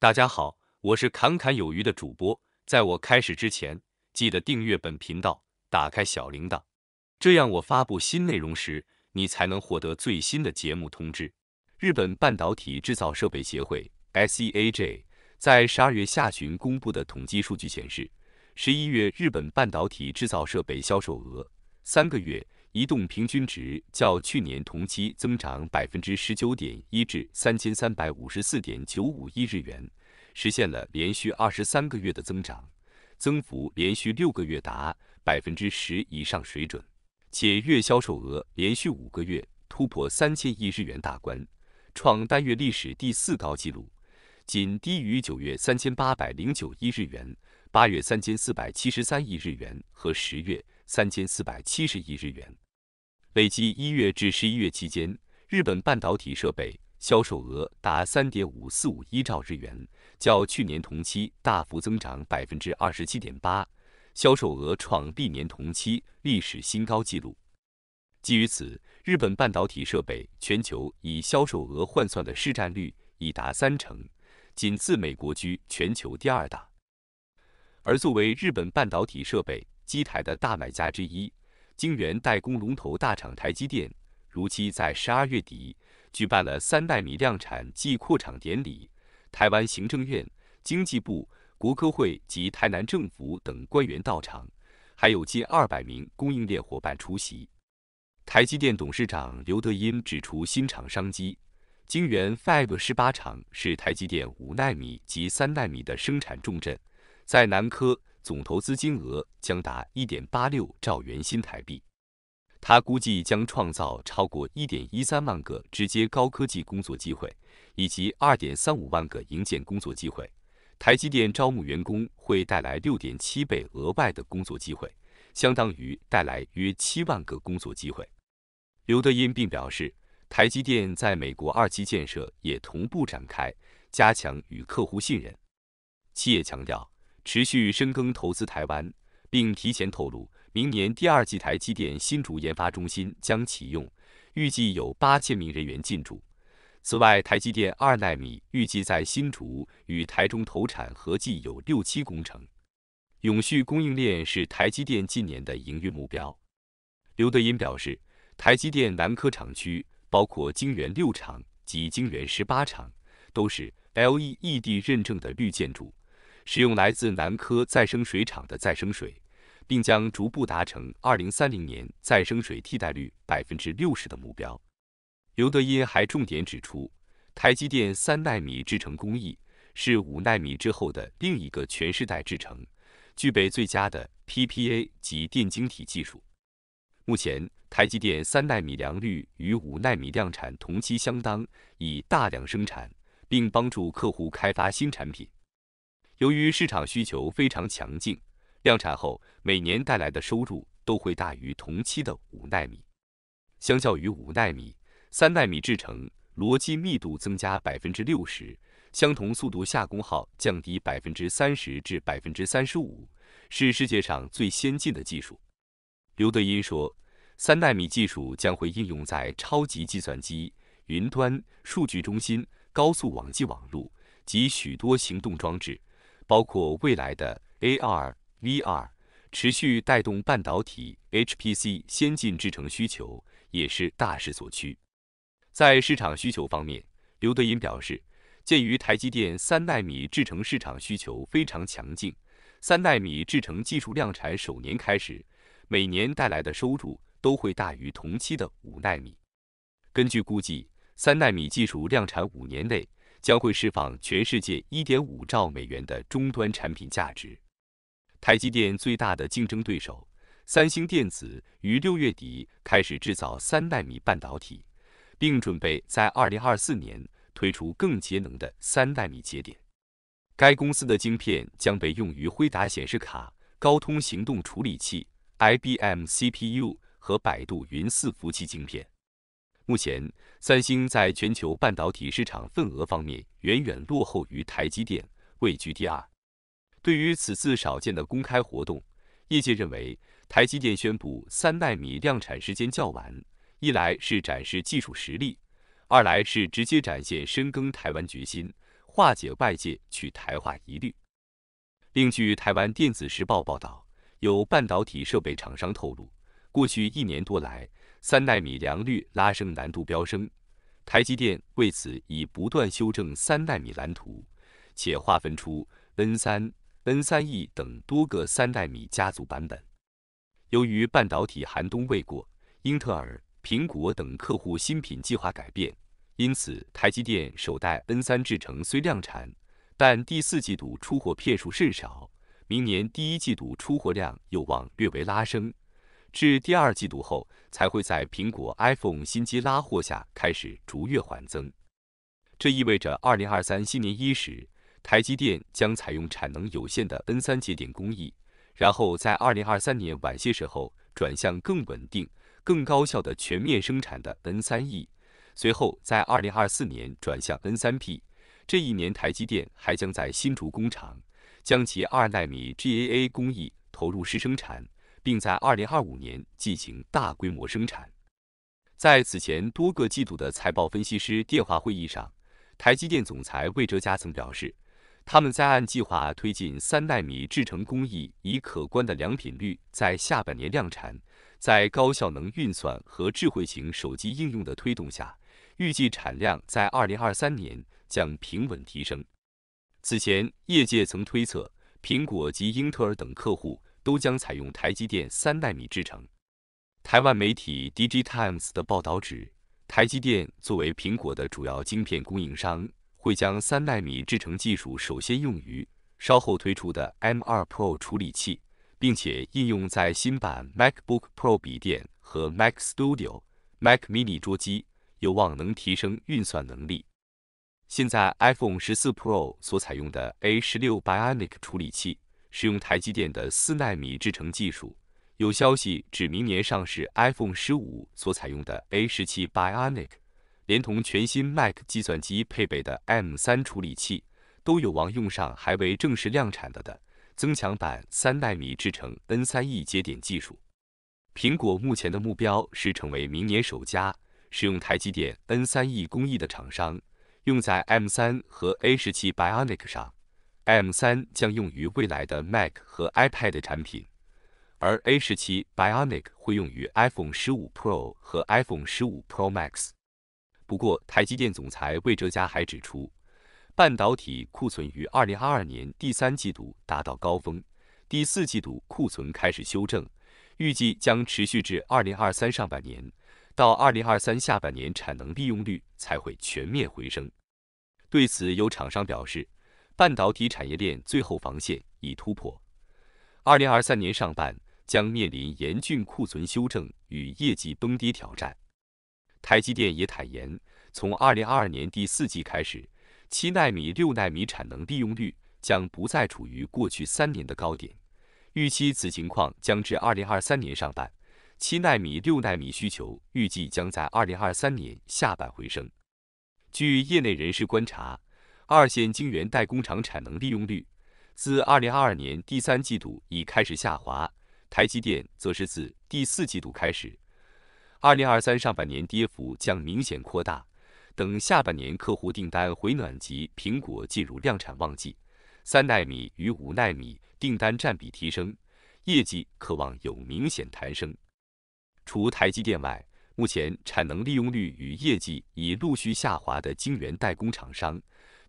大家好，我是侃侃有余的主播。在我开始之前，记得订阅本频道，打开小铃铛，这样我发布新内容时，你才能获得最新的节目通知。日本半导体制造设备协会 （SEAJ） 在十二月下旬公布的统计数据显示，十一月日本半导体制造设备销售额三个月。移动平均值较去年同期增长百分之十九点一，至三千三百五十四点九五亿日元，实现了连续二十三个月的增长，增幅连续六个月达百分之十以上水准，且月销售额连续五个月突破三千亿日元大关，创单月历史第四高纪录，仅低于九月三千八百零九亿日元、八月三千四百七十三亿日元和十月三千四百七十亿日元。累计一月至十一月期间，日本半导体设备销售额达3.5451兆日元，较去年同期大幅增长27.8%，销售额创历年同期历史新高纪录。基于此，日本半导体设备全球以销售额换算的市占率已达三成，仅次美国居全球第二大。而作为日本半导体设备机台的大买家之一。晶圆代工龙头大厂台积电如期在十二月底举办了三纳米量产暨扩厂典礼，台湾行政院、经济部、国科会及台南政府等官员到场，还有近二百名供应链伙伴出席。台积电董事长刘德音指出，新厂商机，晶圆 f i v e 十八厂是台积电五纳米及三纳米的生产重镇，在南科。总投资金额将达1.86兆元新台币，他估计将创造超过1.13万个直接高科技工作机会，以及2.35万个营建工作机会。台积电招募员工会带来6.7倍额外的工作机会，相当于带来约7万个工作机会。刘德音并表示，台积电在美国二期建设也同步展开，加强与客户信任。企业强调。持续深耕投资台湾，并提前透露，明年第二季台积电新竹研发中心将启用，预计有八千名人员进驻。此外，台积电二纳米预计在新竹与台中投产，合计有六七工程。永续供应链是台积电近年的营运目标。刘德音表示，台积电南科厂区包括晶圆六厂及晶圆十八厂，都是 L E E D 认证的绿建筑。使用来自南科再生水厂的再生水，并将逐步达成二零三零年再生水替代率百分之六十的目标。刘德音还重点指出，台积电三纳米制程工艺是五纳米之后的另一个全世代制程，具备最佳的 PPA 及电晶体技术。目前，台积电三纳米良率与五纳米量产同期相当，已大量生产，并帮助客户开发新产品。由于市场需求非常强劲，量产后每年带来的收入都会大于同期的五纳米。相较于五纳米，三纳米制成逻辑密度增加百分之六十，相同速度下功耗降低百分之三十至百分之三十五，是世界上最先进的技术。刘德音说：“三纳米技术将会应用在超级计算机、云端数据中心、高速网际网络及许多行动装置。”包括未来的 AR、VR，持续带动半导体 HPC 先进制程需求，也是大势所趋。在市场需求方面，刘德银表示，鉴于台积电三纳米制程市场需求非常强劲，三纳米制程技术量产首年开始，每年带来的收入都会大于同期的五纳米。根据估计，三纳米技术量产五年内。将会释放全世界1.5兆美元的终端产品价值。台积电最大的竞争对手三星电子于六月底开始制造三纳米半导体，并准备在2024年推出更节能的三纳米节点。该公司的晶片将被用于辉达显示卡、高通行动处理器、IBM CPU 和百度云伺服器晶片。目前，三星在全球半导体市场份额方面远远落后于台积电，位居第二。对于此次少见的公开活动，业界认为，台积电宣布三纳米量产时间较晚，一来是展示技术实力，二来是直接展现深耕台湾决心，化解外界去台化疑虑。另据台湾电子时报报道，有半导体设备厂商透露，过去一年多来。三纳米良率拉升难度飙升，台积电为此已不断修正三纳米蓝图，且划分出 N3、N3E 等多个三纳米家族版本。由于半导体寒冬未过，英特尔、苹果等客户新品计划改变，因此台积电首代 N3 制程虽量产，但第四季度出货片数甚少，明年第一季度出货量有望略微拉升。至第二季度后，才会在苹果 iPhone 新机拉货下开始逐月缓增。这意味着，2023新年伊始，台积电将采用产能有限的 N3 节点工艺，然后在2023年晚些时候转向更稳定、更高效的全面生产的 N3E，随后在2024年转向 N3P。这一年，台积电还将在新竹工厂将其2纳米 GAA 工艺投入试生产。并在二零二五年进行大规模生产。在此前多个季度的财报分析师电话会议上，台积电总裁魏哲嘉曾表示，他们在按计划推进三纳米制程工艺，以可观的良品率在下半年量产。在高效能运算和智慧型手机应用的推动下，预计产量在二零二三年将平稳提升。此前，业界曾推测，苹果及英特尔等客户。都将采用台积电三纳米制程。台湾媒体 DG Times 的报道指，台积电作为苹果的主要晶片供应商，会将三纳米制程技术首先用于稍后推出的 M2 Pro 处理器，并且应用在新版 MacBook Pro 笔电和 Mac Studio、Mac mini 桌机，有望能提升运算能力。现在 iPhone 十四 Pro 所采用的 A 十六 Bionic 处理器。使用台积电的四纳米制程技术。有消息指，明年上市 iPhone 十五所采用的 A 十七 Bionic，连同全新 Mac 计算机配备的 M 三处理器，都有望用上还未正式量产的的增强版三纳米制程 N 三 E 节点技术。苹果目前的目标是成为明年首家使用台积电 N 三 E 工艺的厂商，用在 M 三和 A 十七 Bionic 上。M 三将用于未来的 Mac 和 iPad 产品，而 A 十七 Bionic 会用于 iPhone 十五 Pro 和 iPhone 十五 Pro Max。不过，台积电总裁魏哲嘉还指出，半导体库存于二零二二年第三季度达到高峰，第四季度库存开始修正，预计将持续至二零二三上半年，到二零二三下半年产能利用率才会全面回升。对此，有厂商表示。半导体产业链最后防线已突破，二零二三年上半将面临严峻库存修正与业绩崩跌挑战。台积电也坦言，从二零二二年第四季开始，七纳米、六纳米产能利用率将不再处于过去三年的高点，预期此情况将至二零二三年上半，七纳米、六纳米需求预计将在二零二三年下半回升。据业内人士观察。二线晶圆代工厂产能利用率自二零二二年第三季度已开始下滑，台积电则是自第四季度开始，二零二三上半年跌幅将明显扩大。等下半年客户订单回暖及苹果进入量产旺季，三纳米与五纳米订单占比提升，业绩渴望有明显抬升。除台积电外，目前产能利用率与业绩已陆续下滑的晶圆代工厂商。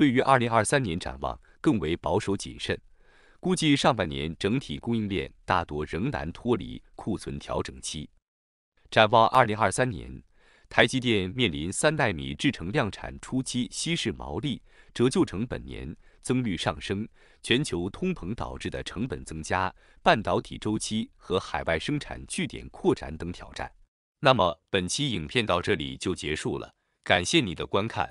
对于二零二三年展望更为保守谨慎，估计上半年整体供应链大多仍难脱离库存调整期。展望二零二三年，台积电面临三纳米制成量产初期稀释毛利、折旧成本年增率上升、全球通膨导致的成本增加、半导体周期和海外生产据点扩展等挑战。那么本期影片到这里就结束了，感谢你的观看。